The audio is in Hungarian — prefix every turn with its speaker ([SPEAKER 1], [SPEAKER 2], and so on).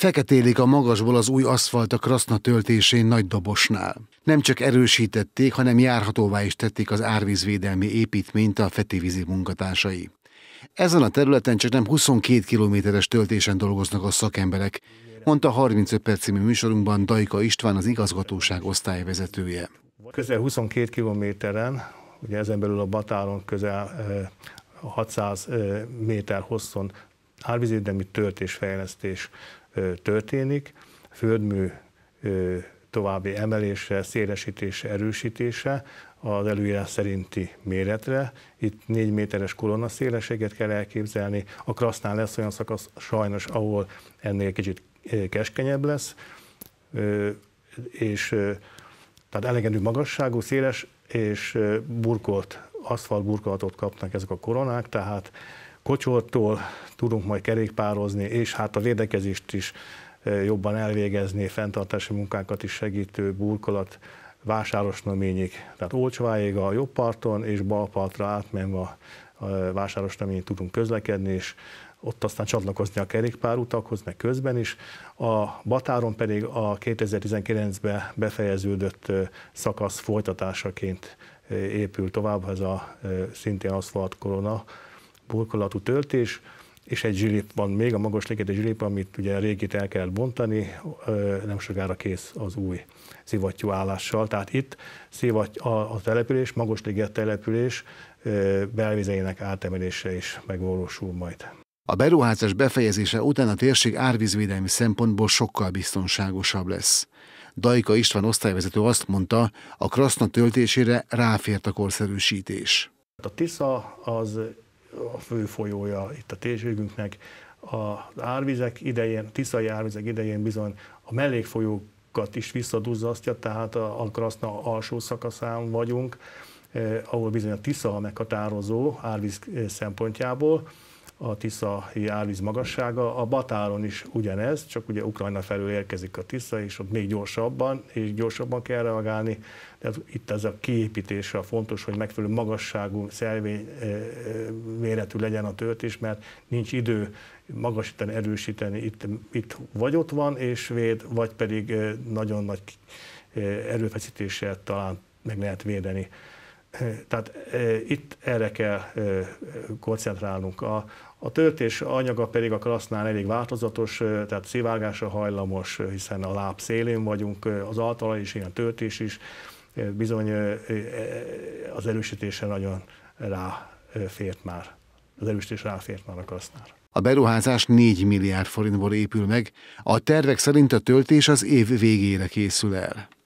[SPEAKER 1] Feketélik a magasból az új aszfalt a Kraszna töltésén nagy dobosnál. Nem csak erősítették, hanem járhatóvá is tették az árvízvédelmi építményt a fetévízi munkatársai. Ezen a területen csak nem 22 kilométeres töltésen dolgoznak a szakemberek, mondta 35 perc című műsorunkban Dajka István, az igazgatóság osztályvezetője.
[SPEAKER 2] Közel 22 kilométeren, ugye ezen belül a Batáron közel 600 méter hosszon árvízvédelmi töltésfejlesztés történik, földmű további emelése, szélesítése, erősítése az előírás szerinti méretre. Itt 4 méteres kolonna szélességet kell elképzelni. A krasznál lesz olyan szakasz sajnos, ahol ennél kicsit keskenyebb lesz, és tehát elegendő magasságú, széles és burkolt, aszfalt burkolatot kapnak ezek a koronák, tehát kocsortól tudunk majd kerékpározni, és hát a védekezést is eh, jobban elvégezni, fenntartási munkákat is segítő burkolat vásárosnoményig, tehát Olcsváig a jobb parton és bal partra átmenve a eh, vásárosnoményig tudunk közlekedni, és ott aztán csatlakozni a kerékpárutakhoz, meg közben is. A Batáron pedig a 2019-ben befejeződött eh, szakasz folytatásaként épül tovább, ez a szintén aszfalt korona, burkolatú töltés, és egy zsilip van még, a magas légedő zsilip, amit ugye régit el kell bontani, nem sokára kész az új szivattyú állással. Tehát itt szivatty, a, a település, magas liget település belvizeinek átemelése is megvalósul majd.
[SPEAKER 1] A beruházás befejezése után a térség árvízvédelmi szempontból sokkal biztonságosabb lesz. Dajka István osztályvezető azt mondta, a Kraszna töltésére ráfért a korszerűsítés.
[SPEAKER 2] A Tisza az a fő folyója itt a térségünknek. Az árvizek idején, tiszai árvizek idején bizony a mellékfolyókat is visszaduzzasztja, tehát a, a Kraszna alsó szakaszán vagyunk, eh, ahol bizony a Tisza a meghatározó árvíz eh, szempontjából, a Tisza árvíz magassága. A Batáron is ugyanez, csak ugye Ukrajna felől érkezik a Tisza, és ott még gyorsabban, és gyorsabban kell reagálni. De hát itt ez a kiépítése a fontos, hogy megfelelő magasságú szervény eh, eh, méretű legyen a töltés, mert nincs idő magasítani, erősíteni, itt, itt vagy ott van és véd, vagy pedig eh, nagyon nagy erőfeszítéssel talán meg lehet védeni. Tehát itt erre kell koncentrálnunk. A, a töltés anyaga pedig a krasznál elég változatos, tehát szivárgásra hajlamos, hiszen a láb szélén vagyunk, az általa is, ilyen töltés is, bizony az erősítése nagyon ráfért már, az erősítés ráfért már a krasznál.
[SPEAKER 1] A beruházás 4 milliárd forintból épül meg, a tervek szerint a töltés az év végére készül el.